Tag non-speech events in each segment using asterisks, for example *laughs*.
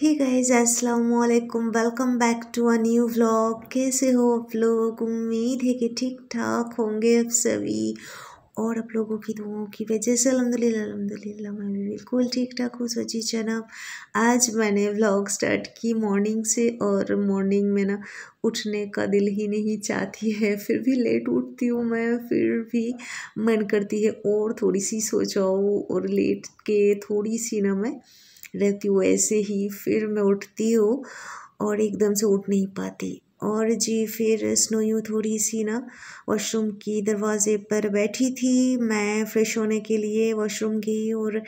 हे guys अस्सलाम वालेकुम welcome back to a new vlog कैसे हो आप लोग उम्मीद है कि ठीक ठाक होंगे आप सभी और आप लोगों की दुआओं की वजह से अलहमदिल्ला अलहमदिल्ला मैं भी बिल्कुल ठीक ठाक हूँ सोची जनाब आज मैंने व्लॉग स्टार्ट की मॉर्निंग से और मॉर्निंग में ना उठने का दिल ही नहीं चाहती है फिर भी लेट उठती हूँ मैं फिर भी मन करती है और थोड़ी सी सो जाओ और लेट के थोड़ी सी ना मैं रहती हूँ ऐसे ही फिर मैं उठती हूँ और एकदम से उठ नहीं पाती और जी फिर स्नो थोड़ी सी ना वॉशरूम की दरवाज़े पर बैठी थी मैं फ्रेश होने के लिए वॉशरूम गई और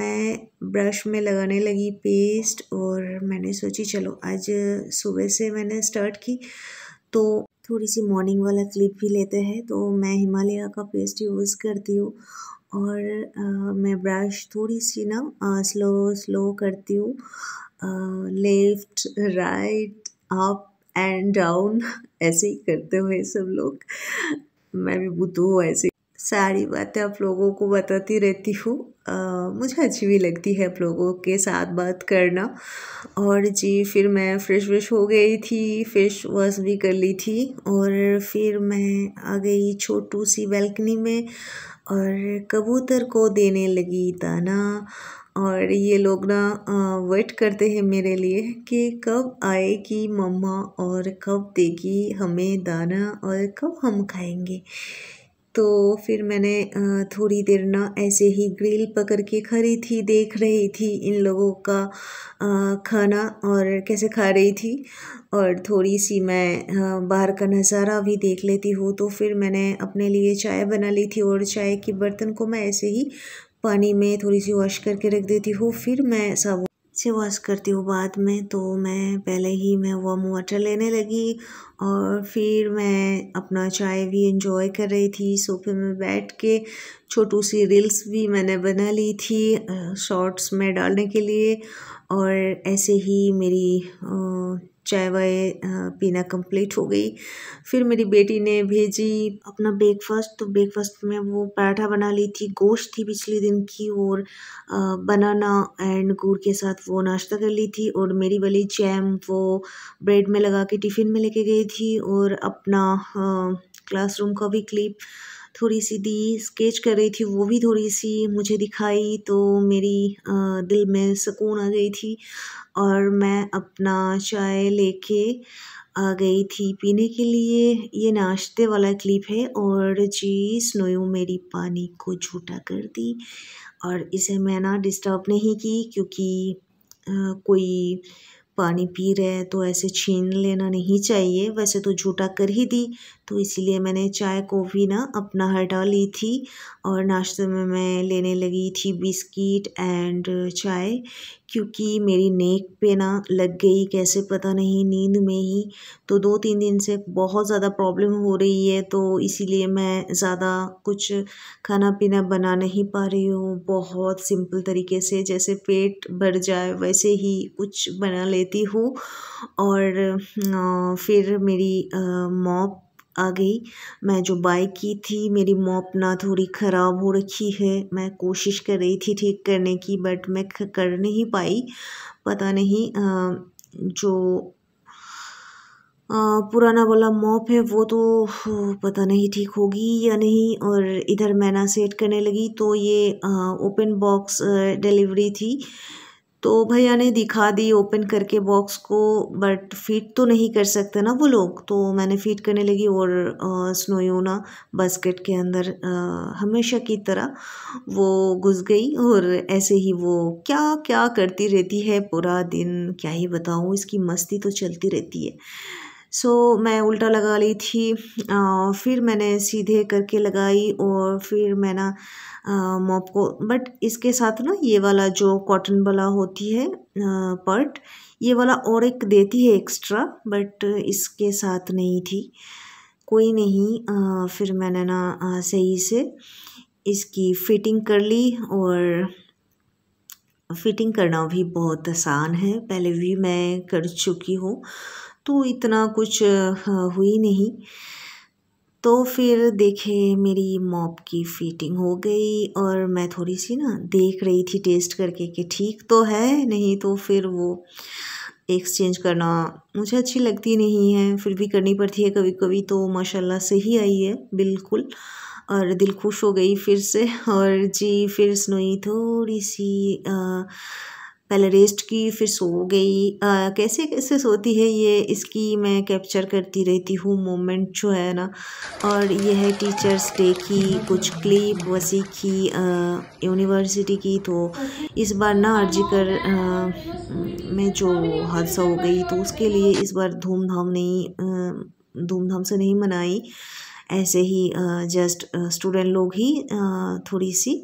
मैं ब्रश में लगाने लगी पेस्ट और मैंने सोची चलो आज सुबह से मैंने स्टार्ट की तो थोड़ी सी मॉर्निंग वाला क्लिप भी लेते हैं तो मैं हिमालय का पेस्ट यूज़ करती हूँ और आ, मैं ब्रश थोड़ी सी ना आ, स्लो स्लो करती हूँ left right up and down *laughs* ऐसे ही करते हुए सब लोग मैं भी बुतू हूँ ऐसे सारी बातें आप लोगों को बताती रहती हूँ मुझे अच्छी भी लगती है आप लोगों के साथ बात करना और जी फिर मैं फ्रेश व्रेश हो गई थी फेस वॉश भी कर ली थी और फिर मैं आ गई छोटू सी बैल्कनी में और कबूतर को देने लगी दाना और ये लोग ना वेट करते हैं मेरे लिए कि कब आएगी मम्मा और कब देगी हमें दाना और कब हम खाएंगे तो फिर मैंने थोड़ी देर ना ऐसे ही ग्रिल पकड़ के खड़ी थी देख रही थी इन लोगों का खाना और कैसे खा रही थी और थोड़ी सी मैं बाहर का नज़ारा भी देख लेती हूँ तो फिर मैंने अपने लिए चाय बना ली थी और चाय के बर्तन को मैं ऐसे ही पानी में थोड़ी सी वॉश करके रख देती हूँ फिर मैं साबुन से वॉश करती हूँ बाद में तो मैं पहले ही मैं वार्म वाटर लेने लगी और फिर मैं अपना चाय भी इंजॉय कर रही थी सोफे में बैठ के छोटू सी रील्स भी मैंने बना ली थी शॉर्ट्स में डालने के लिए और ऐसे ही मेरी चाय वाय पीना कंप्लीट हो गई फिर मेरी बेटी ने भेजी अपना ब्रेकफास्ट तो ब्रेकफास्ट में वो पराठा बना ली थी गोश्त थी पिछले दिन की और बनाना एंड गुड़ के साथ वो नाश्ता कर ली थी और मेरी वाली जैम वो ब्रेड में लगा के टिफ़िन में लेके गई थी और अपना क्लासरूम का भी क्लिप थोड़ी सी दी स्केच कर रही थी वो भी थोड़ी सी मुझे दिखाई तो मेरी दिल में सुकून आ गई थी और मैं अपना चाय लेके आ गई थी पीने के लिए ये नाश्ते वाला क्लिप है और जी स्नोयू मेरी पानी को झूठा कर दी और इसे मैं ना डिस्टर्ब नहीं की क्योंकि आ, कोई पानी पी रहे हैं तो ऐसे छीन लेना नहीं चाहिए वैसे तो झूठा कर ही दी तो इसीलिए मैंने चाय को भी ना अपना हटा ली थी और नाश्ते में मैं लेने लगी थी बिस्किट एंड चाय क्योंकि मेरी नेक पे ना लग गई कैसे पता नहीं नींद में ही तो दो तीन दिन से बहुत ज़्यादा प्रॉब्लम हो रही है तो इसीलिए मैं ज़्यादा कुछ खाना पीना बना नहीं पा रही हूँ बहुत सिंपल तरीके से जैसे पेट भर जाए वैसे ही कुछ बना लेती हूँ और फिर मेरी मॉप आ गई मैं जो बाइक की थी मेरी मॉप ना थोड़ी ख़राब हो रखी है मैं कोशिश कर रही थी ठीक करने की बट मैं कर नहीं पाई पता नहीं जो पुराना वाला मॉप है वो तो पता नहीं ठीक होगी या नहीं और इधर मैं ना सेट करने लगी तो ये ओपन बॉक्स डिलीवरी थी तो भैया ने दिखा दी ओपन करके बॉक्स को बट फिट तो नहीं कर सकते ना वो लोग तो मैंने फिट करने लगी और स्नोयोना बास्केट के अंदर आ, हमेशा की तरह वो घुस गई और ऐसे ही वो क्या क्या करती रहती है पूरा दिन क्या ही बताऊँ इसकी मस्ती तो चलती रहती है सो so, मैं उल्टा लगा ली थी आ, फिर मैंने सीधे करके लगाई और फिर मैं ना मॉप को बट इसके साथ ना ये वाला जो कॉटन वाला होती है पर्ट ये वाला और एक देती है एक्स्ट्रा बट इसके साथ नहीं थी कोई नहीं आ, फिर मैंने ना आ, सही से इसकी फिटिंग कर ली और फिटिंग करना भी बहुत आसान है पहले भी मैं कर चुकी हूँ तो इतना कुछ हाँ, हुई नहीं तो फिर देखे मेरी मॉप की फिटिंग हो गई और मैं थोड़ी सी ना देख रही थी टेस्ट करके कि ठीक तो है नहीं तो फिर वो एक्सचेंज करना मुझे अच्छी लगती नहीं है फिर भी करनी पड़ती है कभी कभी तो माशाल्लाह से ही आई है बिल्कुल और दिल खुश हो गई फिर से और जी फिर स्नोई थोड़ी सी आ, पहले रेस्ट की फिर सो गई आ, कैसे कैसे सोती है ये इसकी मैं कैप्चर करती रहती हूँ मोमेंट जो है ना और ये है टीचर्स डे की कुछ क्लिप वसी की यूनिवर्सिटी की तो इस बार ना अर्जी कर में जो हादसा हो गई तो उसके लिए इस बार धूमधाम नहीं धूमधाम से नहीं मनाई ऐसे ही जस्ट स्टूडेंट लोग ही थोड़ी सी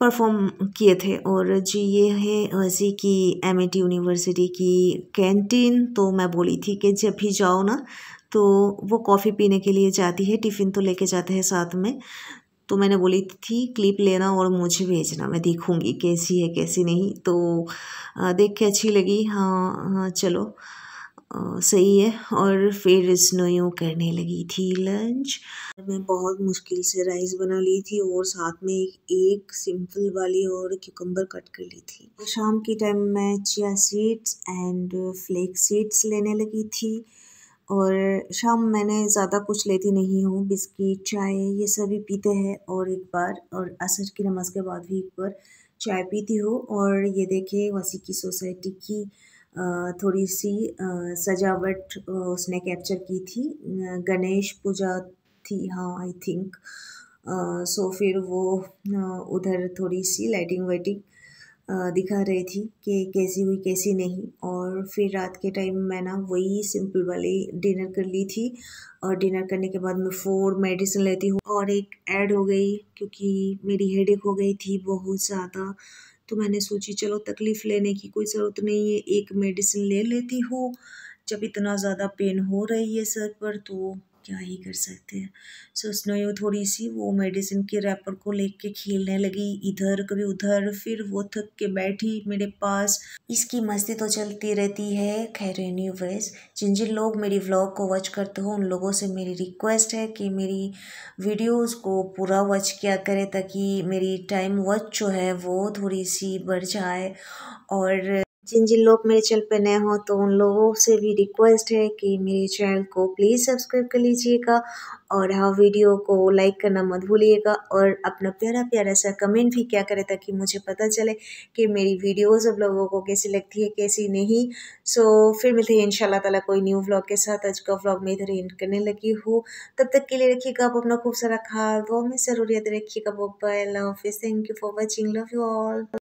परफॉर्म किए थे और जी ये है वैसे कि एम यूनिवर्सिटी की कैंटीन तो मैं बोली थी कि जब भी जाओ ना तो वो कॉफ़ी पीने के लिए जाती है टिफ़िन तो लेके जाते हैं साथ में तो मैंने बोली थी क्लिप लेना और मुझे भेजना मैं देखूँगी कैसी है कैसी नहीं तो देख के अच्छी लगी हाँ हाँ चलो सही है और फिर स्नो करने लगी थी लंच मैं बहुत मुश्किल से राइस बना ली थी और साथ में एक एक सिंपल वाली और क्यूकम्बर कट कर ली थी शाम के टाइम मैं chia seeds and flax seeds लेने लगी थी और शाम मैंने ज़्यादा कुछ लेती नहीं हूँ बिस्किट चाय ये सभी पीते हैं और एक बार और असर की नमाज के बाद भी एक बार चाय पीती हूँ और ये देखे वसी की सोसाइटी की थोड़ी सी सजावट उसने कैप्चर की थी गणेश पूजा थी हाँ आई थिंक सो फिर वो उधर थोड़ी सी लाइटिंग वाइटिंग दिखा रही थी कि कैसी हुई कैसी नहीं और फिर रात के टाइम मैं ना वही सिंपल वाली डिनर कर ली थी और डिनर करने के बाद मैं फोर मेडिसिन लेती हूँ और एक ऐड हो गई क्योंकि मेरी हेडेक हो गई थी बहुत ज़्यादा तो मैंने सोची चलो तकलीफ़ लेने की कोई ज़रूरत नहीं है एक मेडिसिन ले लेती हूँ जब इतना ज़्यादा पेन हो रही है सर पर तो क्या ही कर सकते हैं सो so, यू थोड़ी सी वो मेडिसिन के रैपर को लेके खेलने लगी इधर कभी उधर फिर वो थक के बैठी मेरे पास इसकी मस्ती तो चलती रहती है खैर एनी जिन जिन लोग मेरी व्लॉग को वॉच करते हो उन लोगों से मेरी रिक्वेस्ट है कि मेरी वीडियोस को पूरा वॉच किया करें ताकि मेरी टाइम वॉच जो है वो थोड़ी सी बढ़ जाए और जिन जिन लोग मेरे चैनल पर नए हों तो उन लोगों से भी रिक्वेस्ट है कि मेरे चैनल को प्लीज़ सब्सक्राइब कर लीजिएगा और हाँ वीडियो को लाइक करना मत भूलिएगा और अपना प्यारा प्यारा सा कमेंट भी क्या करें ताकि मुझे पता चले कि मेरी वीडियोस अब लोगों को कैसी लगती है कैसी नहीं सो so, फिर मिलते हैं इंशाल्लाह ताला कोई न्यू व्लॉग के साथ आज का व्लॉग मैं इधर एंड करने लगी हूँ तब तक के लिए रखिएगा आप अपना खूब सारा ख्याल वो मैं ज़रूर रखिएगा रखिएगा बोबाई अल्लाह हाफिज़ thank you for watching love you all